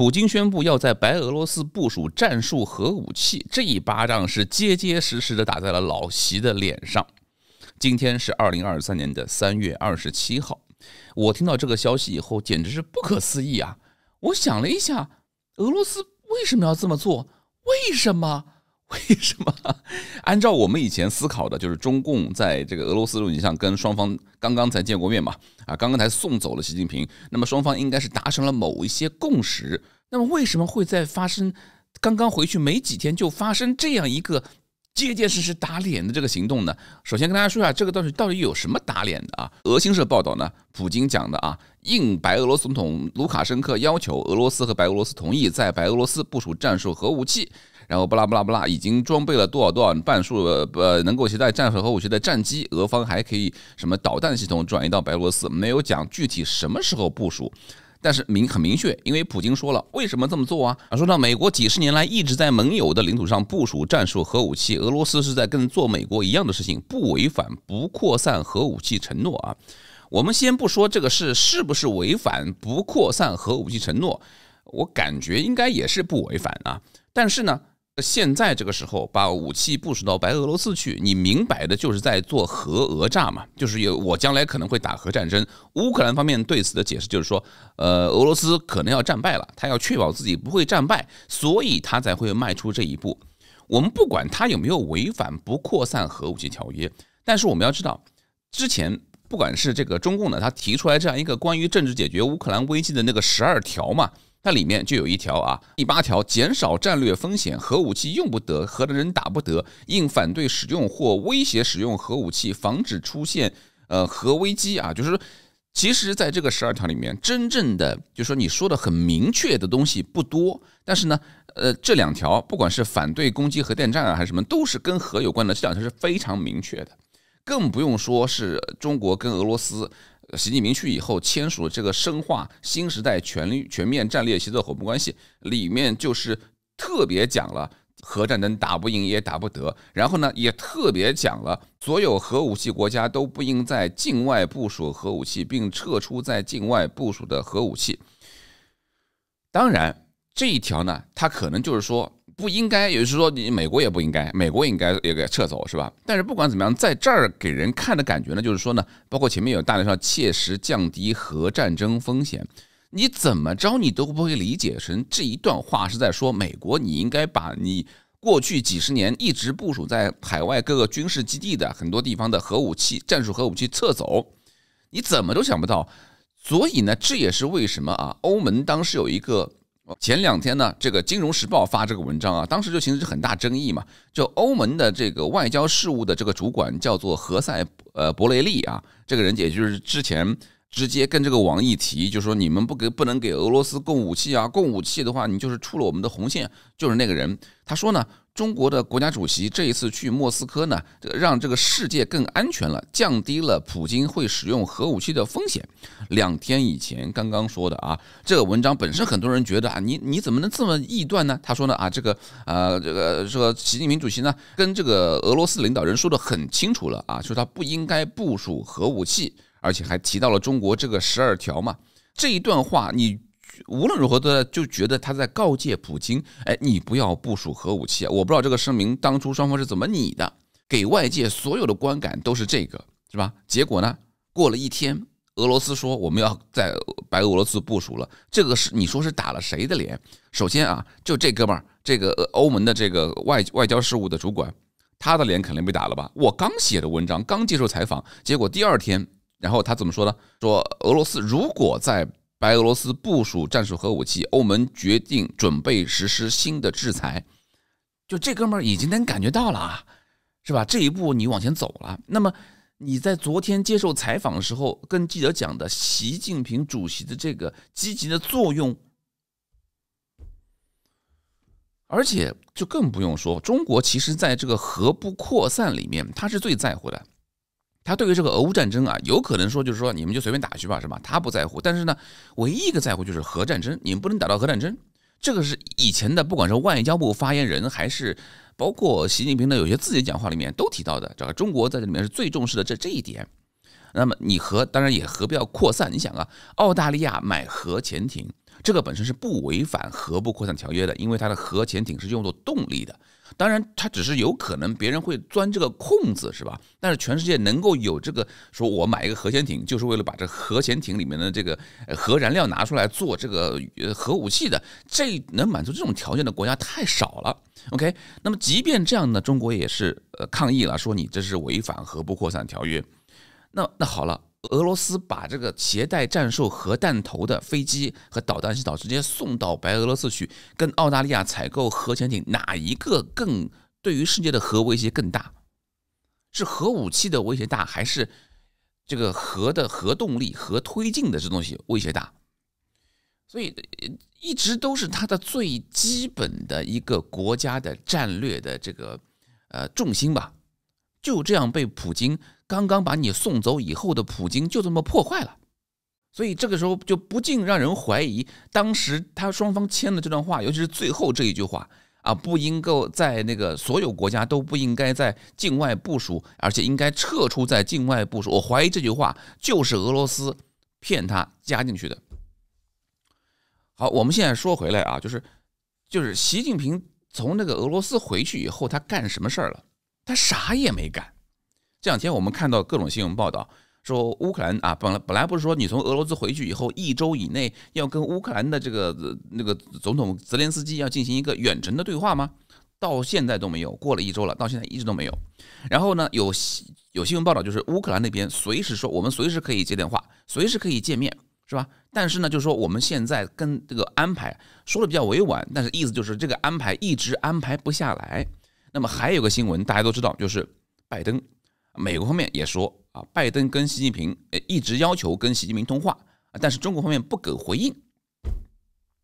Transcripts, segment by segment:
普京宣布要在白俄罗斯部署战术核武器，这一巴掌是结结实实的打在了老习的脸上。今天是二零二三年的三月二十七号，我听到这个消息以后，简直是不可思议啊！我想了一下，俄罗斯为什么要这么做？为什么？为什么？按照我们以前思考的，就是中共在这个俄罗斯，题上跟双方刚刚才见过面嘛，啊，刚刚才送走了习近平，那么双方应该是达成了某一些共识。那么为什么会在发生刚刚回去没几天就发生这样一个结结实实打脸的这个行动呢？首先跟大家说一下，这个到底到底有什么打脸的啊？俄新社报道呢，普京讲的啊，应白俄罗斯总统卢卡申科要求，俄罗斯和白俄罗斯同意在白俄罗斯部署战术核武器。然后不拉不拉不拉，已经装备了多少多少半数呃能够携带战术核武器的战机，俄方还可以什么导弹系统转移到白罗斯，没有讲具体什么时候部署，但是明很明确，因为普京说了，为什么这么做啊？啊，说到美国几十年来一直在盟友的领土上部署战术核武器，俄罗斯是在跟做美国一样的事情，不违反不扩散核武器承诺啊。我们先不说这个事是不是违反不扩散核武器承诺，我感觉应该也是不违反啊，但是呢？现在这个时候把武器部署到白俄罗斯去，你明摆的就是在做核讹诈嘛，就是有我将来可能会打核战争。乌克兰方面对此的解释就是说，呃，俄罗斯可能要战败了，他要确保自己不会战败，所以他才会迈出这一步。我们不管他有没有违反不扩散核武器条约，但是我们要知道，之前不管是这个中共呢，他提出来这样一个关于政治解决乌克兰危机的那个十二条嘛。它里面就有一条啊，第八条减少战略风险，核武器用不得，核的人打不得，应反对使用或威胁使用核武器，防止出现呃核危机啊。就是说，其实，在这个十二条里面，真正的就说你说的很明确的东西不多，但是呢，呃，这两条不管是反对攻击核电站啊，还是什么，都是跟核有关的，这两条是非常明确的，更不用说是中国跟俄罗斯。习近平去以后签署这个深化新时代全全面战略协作伙伴关系，里面就是特别讲了核战争打不赢也打不得，然后呢也特别讲了所有核武器国家都不应在境外部署核武器，并撤出在境外部署的核武器。当然这一条呢，它可能就是说。不应该，也就是说，你美国也不应该，美国应该也给撤走，是吧？但是不管怎么样，在这儿给人看的感觉呢，就是说呢，包括前面有大量说切实降低核战争风险，你怎么着你都不会理解成这一段话是在说美国，你应该把你过去几十年一直部署在海外各个军事基地的很多地方的核武器、战术核武器撤走，你怎么都想不到。所以呢，这也是为什么啊，欧盟当时有一个。前两天呢，这个《金融时报》发这个文章啊，当时就形成很大争议嘛。就欧盟的这个外交事务的这个主管叫做何塞呃博雷利啊，这个人也就是之前。直接跟这个王毅提，就说你们不给不能给俄罗斯供武器啊，供武器的话，你就是触了我们的红线，就是那个人。他说呢，中国的国家主席这一次去莫斯科呢，让这个世界更安全了，降低了普京会使用核武器的风险。两天以前刚刚说的啊，这个文章本身很多人觉得啊，你你怎么能这么臆断呢？他说呢啊，这个呃这个这个习近平主席呢，跟这个俄罗斯领导人说的很清楚了啊，说他不应该部署核武器。而且还提到了中国这个十二条嘛，这一段话你无论如何的就觉得他在告诫普京，哎，你不要部署核武器啊！我不知道这个声明当初双方是怎么拟的，给外界所有的观感都是这个，是吧？结果呢，过了一天，俄罗斯说我们要在白俄罗斯部署了，这个是你说是打了谁的脸？首先啊，就这哥们儿，这个欧盟的这个外外交事务的主管，他的脸肯定被打了吧？我刚写的文章，刚接受采访，结果第二天。然后他怎么说呢？说俄罗斯如果在白俄罗斯部署战术核武器，欧盟决定准备实施新的制裁。就这哥们儿已经能感觉到了啊，是吧？这一步你往前走了。那么你在昨天接受采访的时候跟记者讲的习近平主席的这个积极的作用，而且就更不用说中国，其实在这个核不扩散里面，他是最在乎的。他对于这个俄乌战争啊，有可能说就是说你们就随便打去吧，是吧？他不在乎。但是呢，唯一一个在乎就是核战争，你们不能打到核战争。这个是以前的，不管是外交部发言人还是包括习近平的有些自己讲话里面都提到的，这个中国在这里面是最重视的这这一点。那么你核当然也核不要扩散。你想啊，澳大利亚买核潜艇，这个本身是不违反核不扩散条约的，因为它的核潜艇是用作动力的。当然，它只是有可能别人会钻这个空子，是吧？但是全世界能够有这个说我买一个核潜艇，就是为了把这核潜艇里面的这个核燃料拿出来做这个核武器的，这能满足这种条件的国家太少了。OK，那么即便这样呢，中国也是呃抗议了，说你这是违反核不扩散条约。那那好了，俄罗斯把这个携带战术核弹头的飞机和导弹系统直接送到白俄罗斯去，跟澳大利亚采购核潜艇，哪一个更对于世界的核威胁更大？是核武器的威胁大，还是这个核的核动力、核推进的这东西威胁大？所以一直都是它的最基本的一个国家的战略的这个呃重心吧，就这样被普京。刚刚把你送走以后的普京就这么破坏了，所以这个时候就不禁让人怀疑，当时他双方签的这段话，尤其是最后这一句话啊，不应够在那个所有国家都不应该在境外部署，而且应该撤出在境外部署。我怀疑这句话就是俄罗斯骗他加进去的。好，我们现在说回来啊，就是就是习近平从那个俄罗斯回去以后，他干什么事儿了？他啥也没干。这两天我们看到各种新闻报道，说乌克兰啊，本来本来不是说你从俄罗斯回去以后一周以内要跟乌克兰的这个那个总统泽连斯基要进行一个远程的对话吗？到现在都没有，过了一周了，到现在一直都没有。然后呢，有有新闻报道就是乌克兰那边随时说我们随时可以接电话，随时可以见面，是吧？但是呢，就是说我们现在跟这个安排说的比较委婉，但是意思就是这个安排一直安排不下来。那么还有个新闻大家都知道，就是拜登。美国方面也说啊，拜登跟习近平呃一直要求跟习近平通话，但是中国方面不给回应。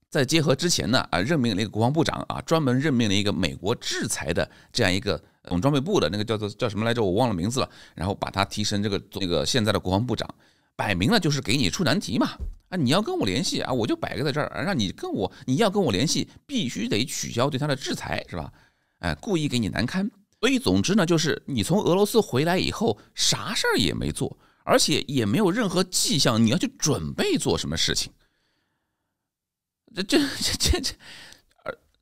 再结合之前呢啊，任命了一个国防部长啊，专门任命了一个美国制裁的这样一个总装备部的那个叫做叫什么来着，我忘了名字了。然后把他提升这个做那个现在的国防部长，摆明了就是给你出难题嘛啊，你要跟我联系啊，我就摆个在这儿，让你跟我你要跟我联系，必须得取消对他的制裁是吧？哎，故意给你难堪。所以，总之呢，就是你从俄罗斯回来以后，啥事儿也没做，而且也没有任何迹象你要去准备做什么事情。这这这这，这，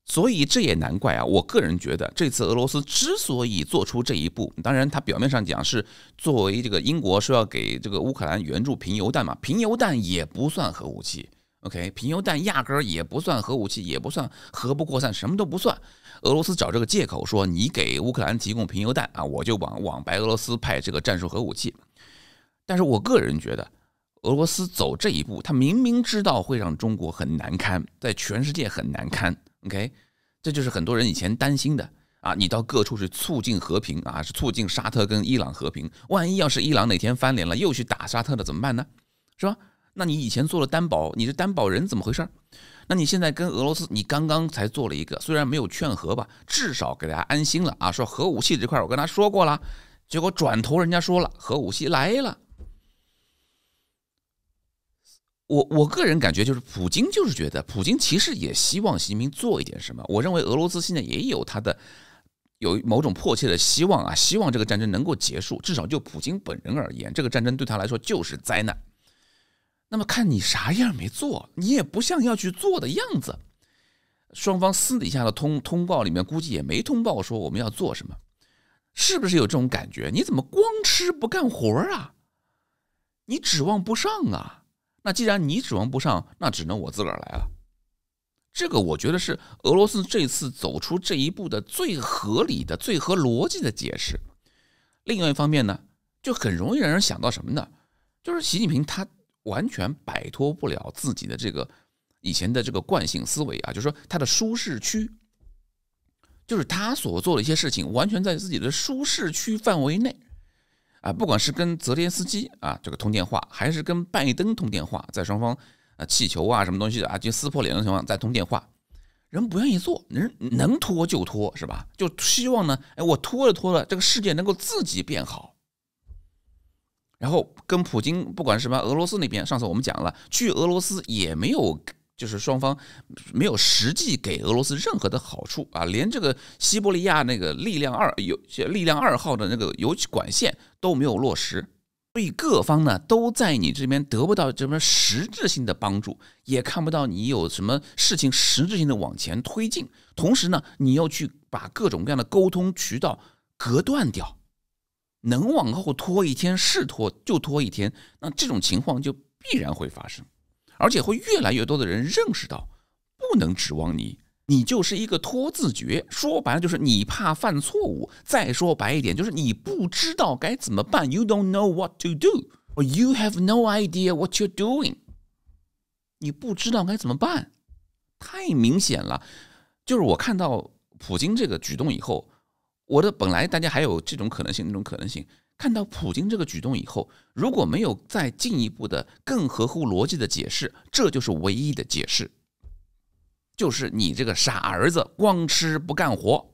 所以这也难怪啊。我个人觉得，这次俄罗斯之所以做出这一步，当然他表面上讲是作为这个英国说要给这个乌克兰援助平油弹嘛，平油弹也不算核武器。O.K. 平油弹压根儿也不算核武器，也不算核不扩散，什么都不算。俄罗斯找这个借口说你给乌克兰提供平油弹啊，我就往往白俄罗斯派这个战术核武器。但是我个人觉得，俄罗斯走这一步，他明明知道会让中国很难堪，在全世界很难堪。O.K. 这就是很多人以前担心的啊，你到各处去促进和平啊，是促进沙特跟伊朗和平。万一要是伊朗哪天翻脸了，又去打沙特了，怎么办呢？是吧？那你以前做了担保，你是担保人怎么回事那你现在跟俄罗斯，你刚刚才做了一个，虽然没有劝和吧，至少给大家安心了啊。说核武器这块，我跟他说过了，结果转头人家说了核武器来了。我我个人感觉就是，普京就是觉得，普京其实也希望习近平做一点什么。我认为俄罗斯现在也有他的有某种迫切的希望啊，希望这个战争能够结束。至少就普京本人而言，这个战争对他来说就是灾难。那么看你啥样没做，你也不像要去做的样子。双方私底下的通通报里面，估计也没通报说我们要做什么，是不是有这种感觉？你怎么光吃不干活啊？你指望不上啊。那既然你指望不上，那只能我自个儿来了。这个我觉得是俄罗斯这次走出这一步的最合理的、最合逻辑的解释。另外一方面呢，就很容易让人想到什么呢？就是习近平他。完全摆脱不了自己的这个以前的这个惯性思维啊，就是说他的舒适区，就是他所做的一些事情完全在自己的舒适区范围内啊，不管是跟泽连斯基啊这个通电话，还是跟拜登通电话，在双方啊气球啊什么东西的啊就撕破脸的情况再通电话，人不愿意做，人能拖就拖是吧？就希望呢，哎，我拖着拖着，这个世界能够自己变好。然后跟普京，不管什么俄罗斯那边，上次我们讲了，去俄罗斯也没有，就是双方没有实际给俄罗斯任何的好处啊，连这个西伯利亚那个力量二有力量二号的那个油气管线都没有落实，所以各方呢都在你这边得不到什么实质性的帮助，也看不到你有什么事情实质性的往前推进，同时呢，你要去把各种各样的沟通渠道隔断掉。能往后拖一天是拖就拖一天，那这种情况就必然会发生，而且会越来越多的人认识到，不能指望你，你就是一个拖字诀。说白了就是你怕犯错误。再说白一点就是你不知道该怎么办。You don't know what to do, or you have no idea what you're doing。你不知道该怎么办，太明显了。就是我看到普京这个举动以后。我的本来大家还有这种可能性，那种可能性，看到普京这个举动以后，如果没有再进一步的更合乎逻辑的解释，这就是唯一的解释，就是你这个傻儿子光吃不干活，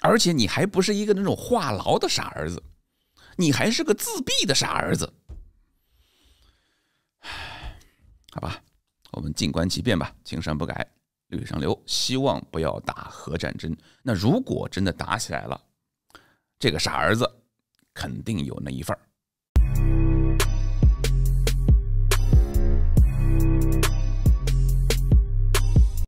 而且你还不是一个那种话痨的傻儿子，你还是个自闭的傻儿子。唉，好吧，我们静观其变吧，青山不改。嘴上流，希望不要打核战争。那如果真的打起来了，这个傻儿子肯定有那一份儿。